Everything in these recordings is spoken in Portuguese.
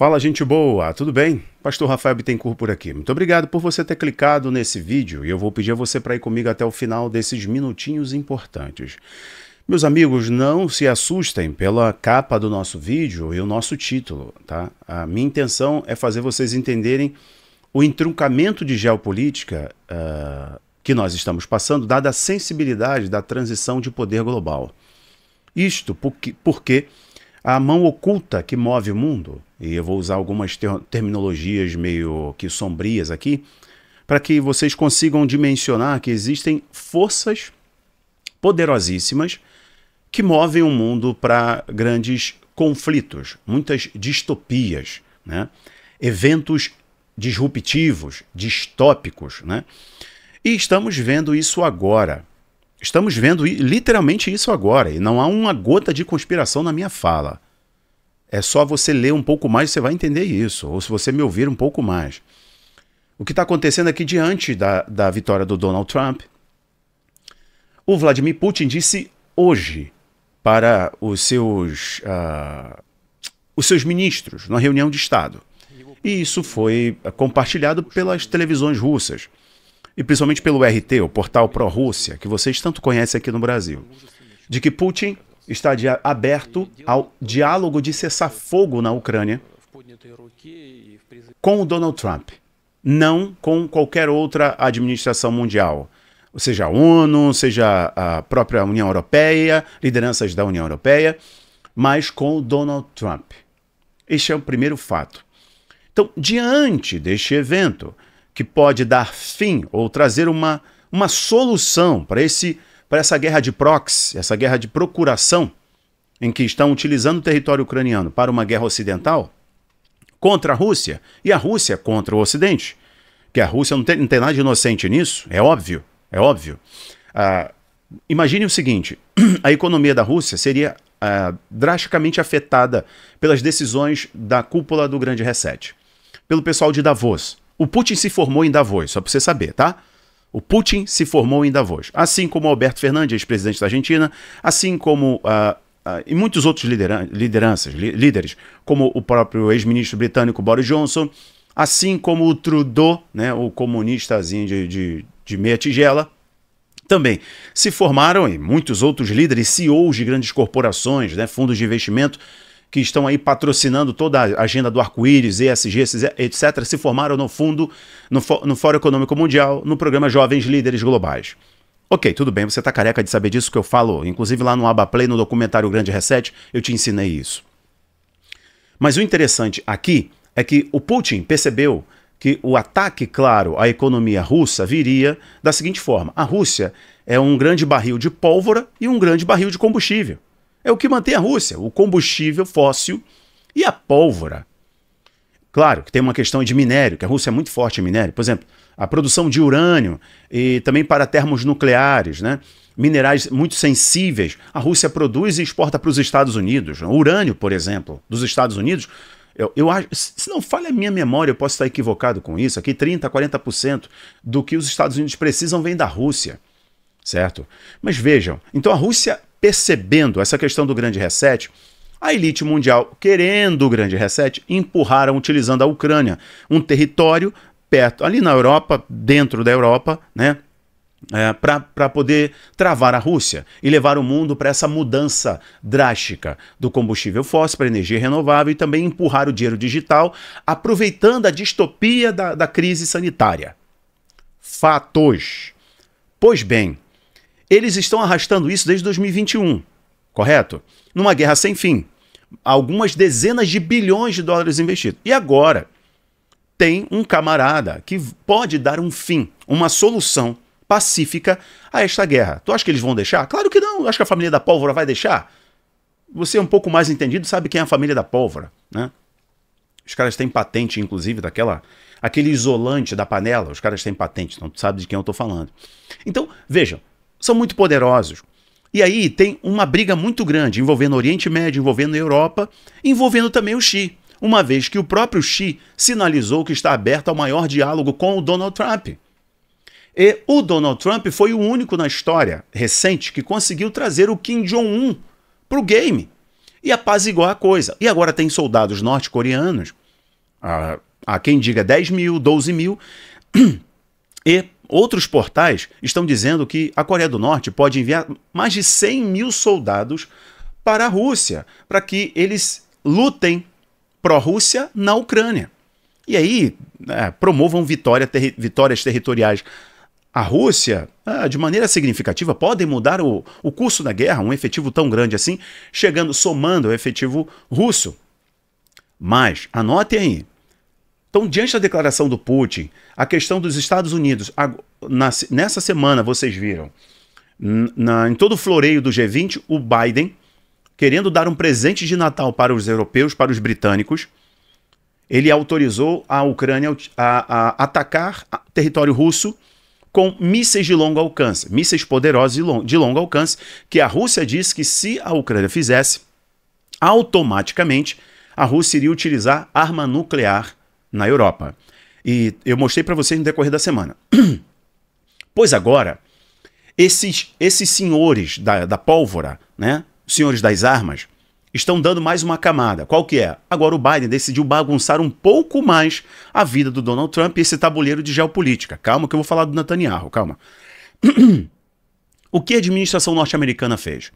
Fala, gente boa, tudo bem? Pastor Rafael Bittencourt por aqui. Muito obrigado por você ter clicado nesse vídeo e eu vou pedir a você para ir comigo até o final desses minutinhos importantes. Meus amigos, não se assustem pela capa do nosso vídeo e o nosso título, tá? A minha intenção é fazer vocês entenderem o entroncamento de geopolítica uh, que nós estamos passando, dada a sensibilidade da transição de poder global. Isto porque, porque a mão oculta que move o mundo e eu vou usar algumas ter terminologias meio que sombrias aqui, para que vocês consigam dimensionar que existem forças poderosíssimas que movem o mundo para grandes conflitos, muitas distopias, né? eventos disruptivos, distópicos. Né? E estamos vendo isso agora. Estamos vendo literalmente isso agora, e não há uma gota de conspiração na minha fala. É só você ler um pouco mais, você vai entender isso. Ou se você me ouvir um pouco mais. O que está acontecendo aqui diante da, da vitória do Donald Trump? O Vladimir Putin disse hoje para os seus, uh, os seus ministros, numa reunião de Estado. E isso foi compartilhado pelas televisões russas, e principalmente pelo RT, o portal pró-Rússia, que vocês tanto conhecem aqui no Brasil, de que Putin está aberto ao diálogo de cessar fogo na Ucrânia com o Donald Trump, não com qualquer outra administração mundial, seja a ONU, seja a própria União Europeia, lideranças da União Europeia, mas com o Donald Trump. Este é o primeiro fato. Então, diante deste evento, que pode dar fim ou trazer uma, uma solução para esse para essa guerra de proxy, essa guerra de procuração, em que estão utilizando o território ucraniano para uma guerra ocidental contra a Rússia e a Rússia contra o Ocidente. Que a Rússia não tem, não tem nada de inocente nisso, é óbvio, é óbvio. Ah, imagine o seguinte: a economia da Rússia seria ah, drasticamente afetada pelas decisões da cúpula do Grande Reset, pelo pessoal de Davos. O Putin se formou em Davos, só para você saber, tá? O Putin se formou em Davos, assim como Alberto Fernandes, ex-presidente da Argentina, assim como uh, uh, e muitos outros lideran lideranças, líderes, como o próprio ex-ministro britânico Boris Johnson, assim como o Trudeau, né, o comunistazinho de, de, de meia tigela, também se formaram e muitos outros líderes, CEOs de grandes corporações, né, fundos de investimento, que estão aí patrocinando toda a agenda do arco-íris, ESG, etc., se formaram no fundo, no, Fórum Econômico Mundial, no programa Jovens Líderes Globais. Ok, tudo bem, você está careca de saber disso que eu falo, inclusive lá no Abaplay, no documentário Grande Reset, eu te ensinei isso. Mas o interessante aqui é que o Putin percebeu que o ataque, claro, à economia russa viria da seguinte forma: a Rússia é um grande barril de pólvora e um grande barril de combustível. É o que mantém a Rússia, o combustível fóssil e a pólvora. Claro que tem uma questão de minério, que a Rússia é muito forte em minério. Por exemplo, a produção de urânio e também para termos nucleares, né? minerais muito sensíveis, a Rússia produz e exporta para os Estados Unidos. O urânio, por exemplo, dos Estados Unidos, eu, eu acho, se não falha a minha memória, eu posso estar equivocado com isso, aqui 30%, 40% do que os Estados Unidos precisam vem da Rússia, certo? Mas vejam, então a Rússia percebendo essa questão do grande reset, a elite mundial, querendo o grande reset, empurraram utilizando a Ucrânia, um território perto, ali na Europa, dentro da Europa, né? É, para poder travar a Rússia e levar o mundo para essa mudança drástica do combustível fóssil para energia renovável e também empurrar o dinheiro digital, aproveitando a distopia da, da crise sanitária. Fatos. Pois bem, eles estão arrastando isso desde 2021, correto? Numa guerra sem fim. Algumas dezenas de bilhões de dólares investidos. E agora tem um camarada que pode dar um fim, uma solução pacífica a esta guerra. Tu acha que eles vão deixar? Claro que não. acho que a família da pólvora vai deixar. Você é um pouco mais entendido, sabe quem é a família da pólvora, né? Os caras têm patente, inclusive, daquela. aquele isolante da panela, os caras têm patente, então tu sabe de quem eu estou falando. Então, vejam, são muito poderosos. E aí tem uma briga muito grande envolvendo o Oriente Médio, envolvendo a Europa, envolvendo também o Xi, uma vez que o próprio Xi sinalizou que está aberto ao maior diálogo com o Donald Trump. E o Donald Trump foi o único na história recente que conseguiu trazer o Kim Jong-un para o game e apaziguar a coisa. E agora tem soldados norte-coreanos, a, ah, a quem diga 10 mil, 12 mil, e Outros portais estão dizendo que a Coreia do Norte pode enviar mais de 100 mil soldados para a Rússia, para que eles lutem pró-Rússia na Ucrânia. E aí é, promovam vitória, terri vitórias territoriais. A Rússia, ah, de maneira significativa, pode mudar o, o curso da guerra, um efetivo tão grande assim, chegando, somando o efetivo russo. Mas, anote aí, então, diante da declaração do Putin, a questão dos Estados Unidos, na, nessa semana vocês viram, na, em todo o floreio do G20, o Biden querendo dar um presente de Natal para os europeus, para os britânicos, ele autorizou a Ucrânia a, a atacar território russo com mísseis de longo alcance, mísseis poderosos de longo, de longo alcance, que a Rússia disse que se a Ucrânia fizesse, automaticamente a Rússia iria utilizar arma nuclear na Europa. E eu mostrei para vocês no decorrer da semana. pois agora, esses, esses senhores da, da pólvora, né? senhores das armas, estão dando mais uma camada. Qual que é? Agora o Biden decidiu bagunçar um pouco mais a vida do Donald Trump e esse tabuleiro de geopolítica. Calma que eu vou falar do Netanyahu, calma. o que a administração norte-americana fez?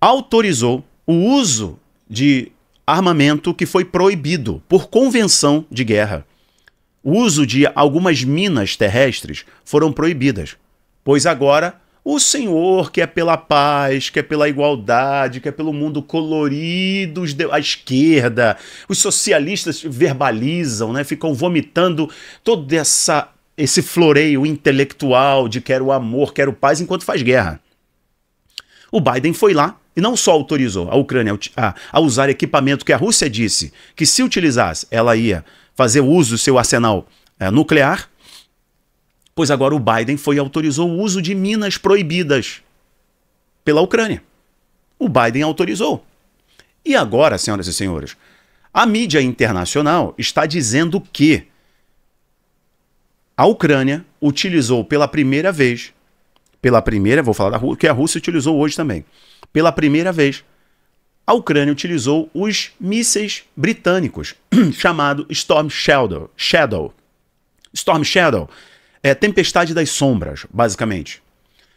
Autorizou o uso de armamento que foi proibido por convenção de guerra. O uso de algumas minas terrestres foram proibidas, pois agora o Senhor, que é pela paz, que é pela igualdade, que é pelo mundo colorido, a esquerda, os socialistas verbalizam, né? ficam vomitando todo essa, esse floreio intelectual de quero amor, quero paz, enquanto faz guerra. O Biden foi lá e não só autorizou a Ucrânia a, a usar equipamento que a Rússia disse que, se utilizasse, ela ia fazer uso do seu arsenal é, nuclear, pois agora o Biden foi e autorizou o uso de minas proibidas pela Ucrânia. O Biden autorizou. E agora, senhoras e senhores, a mídia internacional está dizendo que a Ucrânia utilizou pela primeira vez pela primeira, vou falar da Rússia, que a Rússia utilizou hoje também. Pela primeira vez, a Ucrânia utilizou os mísseis britânicos, chamado Storm Shadow, Shadow. Storm Shadow é tempestade das sombras, basicamente.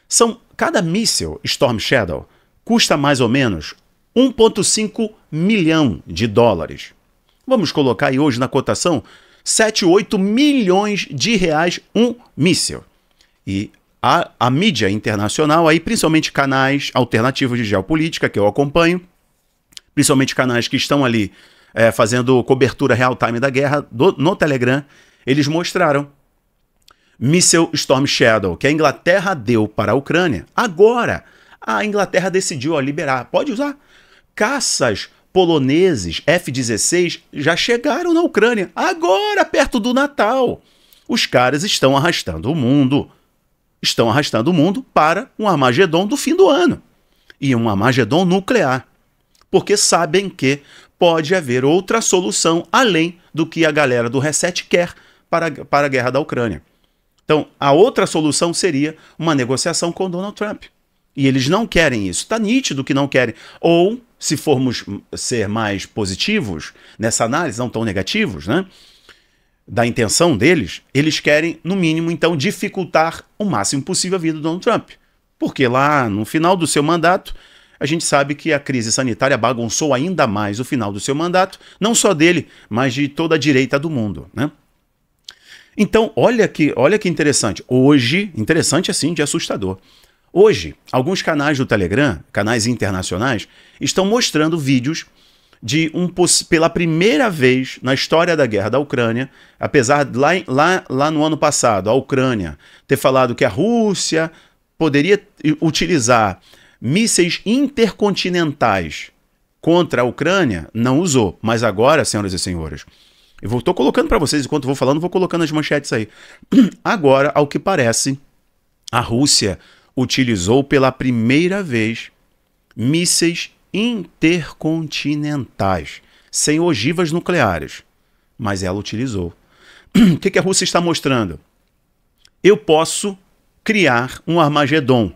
São cada míssil Storm Shadow custa mais ou menos 1.5 milhão de dólares. Vamos colocar aí hoje na cotação 7, 8 milhões de reais um míssil. E a, a mídia internacional, aí principalmente canais alternativos de geopolítica que eu acompanho, principalmente canais que estão ali é, fazendo cobertura real-time da guerra do, no Telegram, eles mostraram míssil Storm Shadow que a Inglaterra deu para a Ucrânia. Agora, a Inglaterra decidiu ó, liberar. Pode usar. Caças poloneses F-16 já chegaram na Ucrânia. Agora, perto do Natal. Os caras estão arrastando o mundo estão arrastando o mundo para um Armagedon do fim do ano e um Armagedon nuclear, porque sabem que pode haver outra solução além do que a galera do Reset quer para, para a guerra da Ucrânia. Então, a outra solução seria uma negociação com Donald Trump. E eles não querem isso. Está nítido que não querem. Ou, se formos ser mais positivos nessa análise, não tão negativos, né? da intenção deles, eles querem, no mínimo, então, dificultar o máximo possível a vida do Donald Trump. Porque lá no final do seu mandato, a gente sabe que a crise sanitária bagunçou ainda mais o final do seu mandato, não só dele, mas de toda a direita do mundo. Né? Então, olha que, olha que interessante. Hoje, interessante assim, de assustador. Hoje, alguns canais do Telegram, canais internacionais, estão mostrando vídeos de um pela primeira vez na história da guerra da Ucrânia, apesar de lá, lá, lá no ano passado a Ucrânia ter falado que a Rússia poderia utilizar mísseis intercontinentais contra a Ucrânia, não usou. Mas agora, senhoras e senhores, eu vou, colocando para vocês, enquanto vou falando, vou colocando as manchetes aí. Agora, ao que parece, a Rússia utilizou pela primeira vez mísseis intercontinentais, sem ogivas nucleares. Mas ela utilizou. o que, que a Rússia está mostrando? Eu posso criar um Armagedon,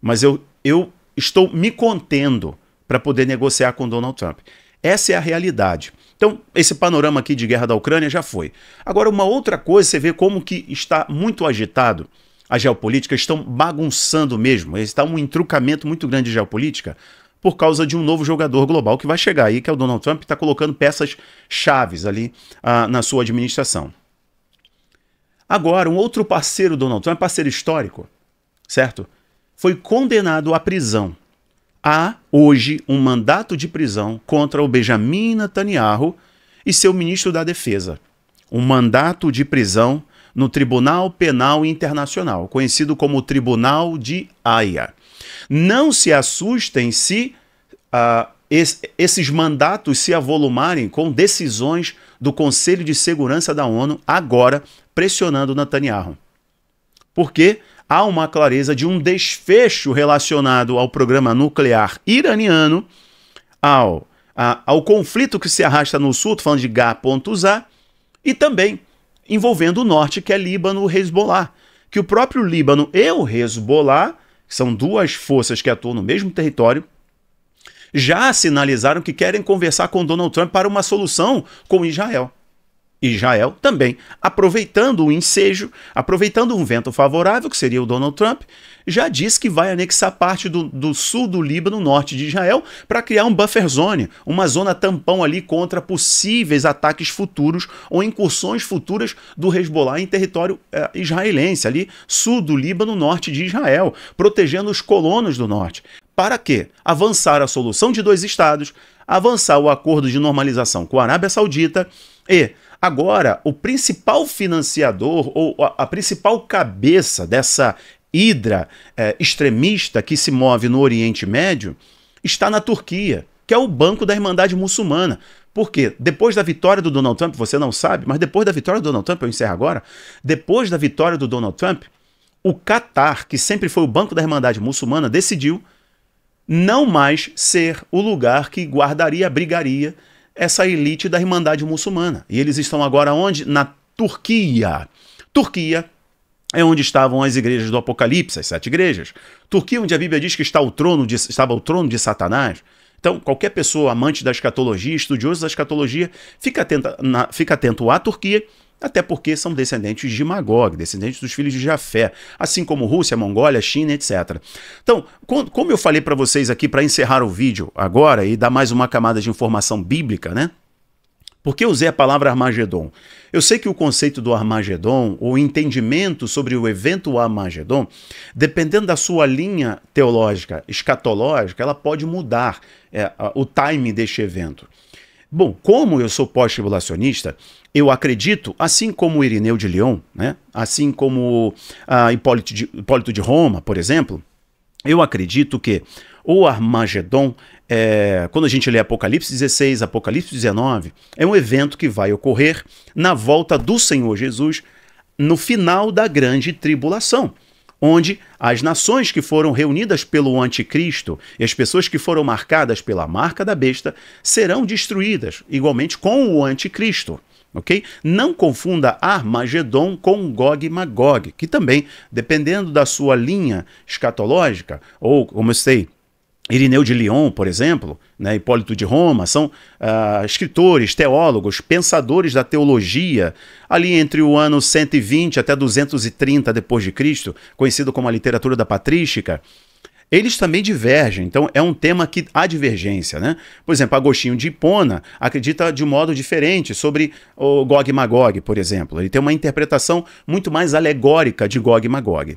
mas eu, eu estou me contendo para poder negociar com Donald Trump. Essa é a realidade. Então, esse panorama aqui de guerra da Ucrânia já foi. Agora, uma outra coisa, você vê como que está muito agitado a geopolítica, estão bagunçando mesmo, está um entrucamento muito grande de geopolítica por causa de um novo jogador global que vai chegar aí, que é o Donald Trump, que está colocando peças chaves ali ah, na sua administração. Agora, um outro parceiro do Donald Trump, é parceiro histórico, certo? Foi condenado à prisão. Há hoje um mandato de prisão contra o Benjamin Netanyahu e seu ministro da Defesa. Um mandato de prisão no Tribunal Penal Internacional, conhecido como Tribunal de Haia. Não se assustem se uh, es, esses mandatos se avolumarem com decisões do Conselho de Segurança da ONU agora pressionando Netanyahu. Porque há uma clareza de um desfecho relacionado ao programa nuclear iraniano, ao, a, ao conflito que se arrasta no sul, falando de G.A.Z, e também envolvendo o norte, que é Líbano e Hezbollah. Que o próprio Líbano e o Hezbollah são duas forças que atuam no mesmo território, já sinalizaram que querem conversar com Donald Trump para uma solução com Israel. Israel também, aproveitando o ensejo, aproveitando um vento favorável, que seria o Donald Trump, já diz que vai anexar parte do, do sul do Líbano, norte de Israel, para criar um buffer zone, uma zona tampão ali contra possíveis ataques futuros ou incursões futuras do Hezbollah em território eh, israelense, ali sul do Líbano, norte de Israel, protegendo os colonos do norte. Para quê? Avançar a solução de dois estados, avançar o acordo de normalização com a Arábia Saudita e Agora, o principal financiador ou a, principal cabeça dessa hidra é, extremista que se move no Oriente Médio está na Turquia, que é o banco da Irmandade Muçulmana. Porque depois da vitória do Donald Trump, você não sabe, mas depois da vitória do Donald Trump, eu encerro agora, depois da vitória do Donald Trump, o Catar, que sempre foi o banco da Irmandade Muçulmana, decidiu não mais ser o lugar que guardaria, abrigaria essa elite da Irmandade Muçulmana. E eles estão agora onde? Na Turquia. Turquia é onde estavam as igrejas do Apocalipse, as sete igrejas. Turquia, onde a Bíblia diz que está o trono de, estava o trono de Satanás. Então, qualquer pessoa amante da escatologia, estudioso da escatologia, fica atenta na, fica atento à Turquia até porque são descendentes de Magog, descendentes dos filhos de Jafé, assim como Rússia, Mongólia, China, etc. Então, como eu falei para vocês aqui para encerrar o vídeo agora e dar mais uma camada de informação bíblica, né? Por que usei a palavra Armagedon? Eu sei que o conceito do Armagedon, o entendimento sobre o evento Armagedon, dependendo da sua linha teológica, escatológica, ela pode mudar é, o time deste evento. Bom, como eu sou pós-tribulacionista, eu acredito, assim como Irineu de Lyon, né? assim como ah, Hipólito, de, Hipólito de Roma, por exemplo, eu acredito que o Armagedon, é, quando a gente lê Apocalipse 16, Apocalipse 19, é um evento que vai ocorrer na volta do Senhor Jesus no final da grande tribulação onde as nações que foram reunidas pelo anticristo e as pessoas que foram marcadas pela marca da besta serão destruídas, igualmente com o anticristo. Ok? Não confunda Armagedon com Gog e Magog, que também, dependendo da sua linha escatológica, ou como eu sei, Irineu de Lyon, por exemplo, né, Hipólito de Roma, são uh, escritores, teólogos, pensadores da teologia, ali entre o ano 120 até 230 depois de Cristo, conhecido como a literatura da patrística. Eles também divergem, então é um tema que há divergência, né? Por exemplo, Agostinho de Hipona acredita de um modo diferente sobre o Gog e Magog, por exemplo. Ele tem uma interpretação muito mais alegórica de Gog e Magog.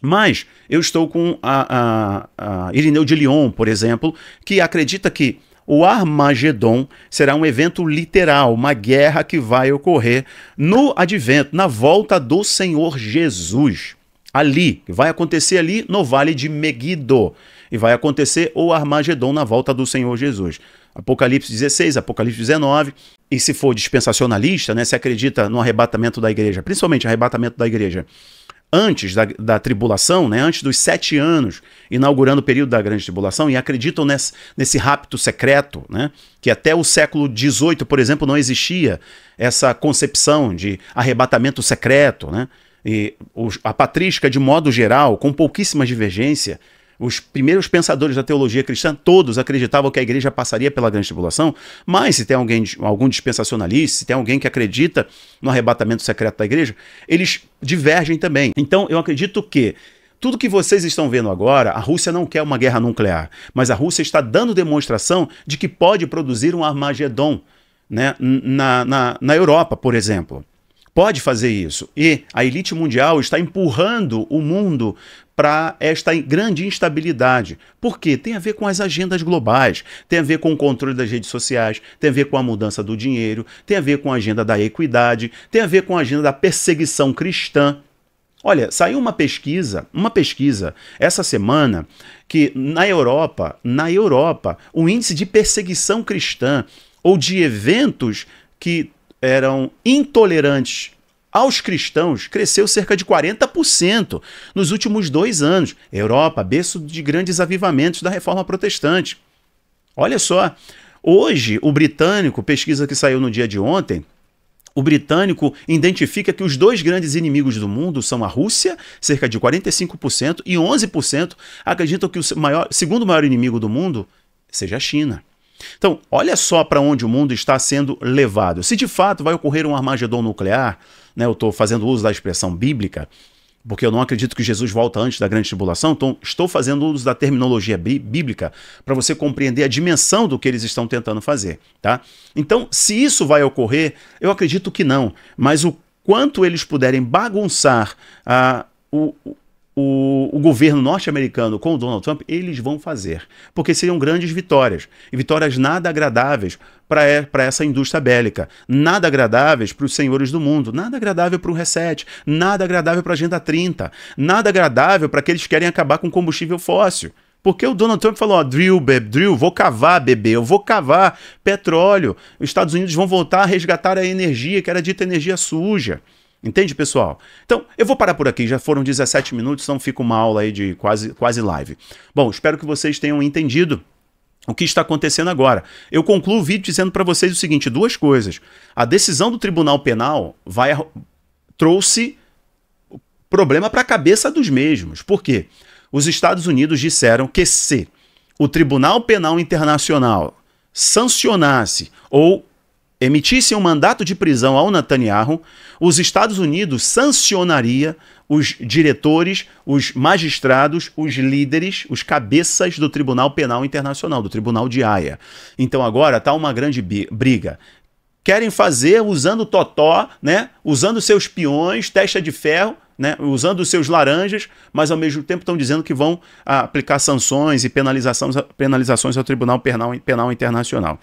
Mas eu estou com a, a, a Irineu de Lyon, por exemplo, que acredita que o Armagedon será um evento literal, uma guerra que vai ocorrer no advento, na volta do Senhor Jesus. Ali, vai acontecer ali no Vale de Megiddo. E vai acontecer o Armagedon na volta do Senhor Jesus. Apocalipse 16, Apocalipse 19. E se for dispensacionalista, né, se acredita no arrebatamento da igreja, principalmente arrebatamento da igreja, antes da, da tribulação, né, antes dos sete anos, inaugurando o período da grande tribulação, e acreditam nesse, nesse rapto secreto, né, que até o século XVIII, por exemplo, não existia essa concepção de arrebatamento secreto. Né, e a patrística, de modo geral, com pouquíssimas divergências, os primeiros pensadores da teologia cristã, todos acreditavam que a igreja passaria pela grande tribulação, mas se tem alguém, algum dispensacionalista, se tem alguém que acredita no arrebatamento secreto da igreja, eles divergem também. Então, eu acredito que tudo que vocês estão vendo agora, a Rússia não quer uma guerra nuclear, mas a Rússia está dando demonstração de que pode produzir um Armagedon né, na, na, na Europa, por exemplo pode fazer isso. E a elite mundial está empurrando o mundo para esta grande instabilidade. Por quê? Tem a ver com as agendas globais, tem a ver com o controle das redes sociais, tem a ver com a mudança do dinheiro, tem a ver com a agenda da equidade, tem a ver com a agenda da perseguição cristã. Olha, saiu uma pesquisa, uma pesquisa essa semana que na Europa, na Europa, o índice de perseguição cristã ou de eventos que eram intolerantes aos cristãos cresceu cerca de 40% nos últimos dois anos. Europa, berço de grandes avivamentos da reforma protestante. Olha só, hoje o britânico, pesquisa que saiu no dia de ontem, o britânico identifica que os dois grandes inimigos do mundo são a Rússia, cerca de 45%, e 11% acreditam que o maior, segundo maior inimigo do mundo seja a China. Então, olha só para onde o mundo está sendo levado. Se de fato vai ocorrer um armagedom nuclear, né, eu estou fazendo uso da expressão bíblica, porque eu não acredito que Jesus volta antes da grande tribulação, então estou fazendo uso da terminologia bíblica para você compreender a dimensão do que eles estão tentando fazer, tá? Então, se isso vai ocorrer, eu acredito que não, mas o quanto eles puderem bagunçar a, ah, o, o, o governo norte-americano com o Donald Trump, eles vão fazer. Porque seriam grandes vitórias. E vitórias nada agradáveis para é, essa indústria bélica. Nada agradáveis para os senhores do mundo. Nada agradável para o reset. Nada agradável para a Agenda 30. Nada agradável para aqueles que querem acabar com combustível fóssil. Porque o Donald Trump falou, ó, drill, beb, drill, vou cavar, bebê, eu vou cavar petróleo. Os Estados Unidos vão voltar a resgatar a energia, que era dita energia suja. Entende, pessoal? Então, eu vou parar por aqui, já foram 17 minutos, então fica uma aula aí de quase, quase live. Bom, espero que vocês tenham entendido o que está acontecendo agora. Eu concluo o vídeo dizendo para vocês o seguinte, duas coisas. A decisão do Tribunal Penal vai trouxe problema para a cabeça dos mesmos. Por quê? Os Estados Unidos disseram que se o Tribunal Penal Internacional sancionasse ou emitissem um mandato de prisão ao Netanyahu, os Estados Unidos sancionaria os diretores, os magistrados, os líderes, os cabeças do Tribunal Penal Internacional, do Tribunal de Haia. Então agora está uma grande briga querem fazer usando totó, né? Usando seus peões, testa de ferro, né? Usando seus laranjas, mas ao mesmo tempo estão dizendo que vão aplicar sanções e penalizações, penalizações ao Tribunal Penal, Penal Internacional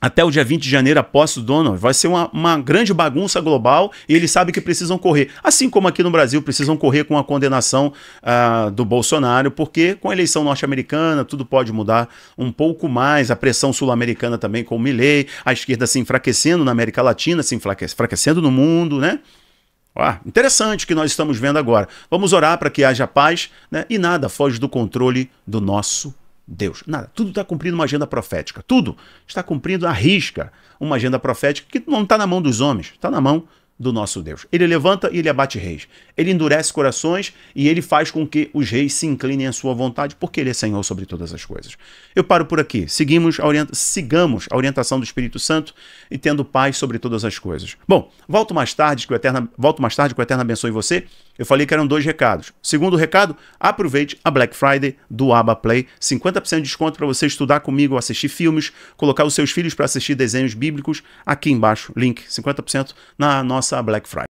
até o dia 20 de janeiro após o Donald, vai ser uma, uma, grande bagunça global e eles sabem que precisam correr. Assim como aqui no Brasil precisam correr com a condenação uh, do Bolsonaro, porque com a eleição norte-americana tudo pode mudar um pouco mais, a pressão sul-americana também com o Milley, a esquerda se enfraquecendo na América Latina, se enfraquecendo no mundo, né? interessante o que nós estamos vendo agora. Vamos orar para que haja paz né? e nada foge do controle do nosso Deus. Nada. Tudo está cumprindo uma agenda profética. Tudo está cumprindo a risca uma agenda profética que não está na mão dos homens, está na mão do nosso Deus. Ele levanta e ele abate reis. Ele endurece corações e ele faz com que os reis se inclinem à sua vontade, porque ele é Senhor sobre todas as coisas. Eu paro por aqui. Seguimos a orienta Sigamos a orientação do Espírito Santo e tendo paz sobre todas as coisas. Bom, volto mais tarde que o Eterno, volto mais tarde que o Eterno abençoe você eu falei que eram dois recados. Segundo recado, aproveite a Black Friday do Aba Play, 50% de desconto para você estudar comigo, assistir filmes, colocar os seus filhos para assistir desenhos bíblicos, aqui embaixo, link 50% na nossa Black Friday.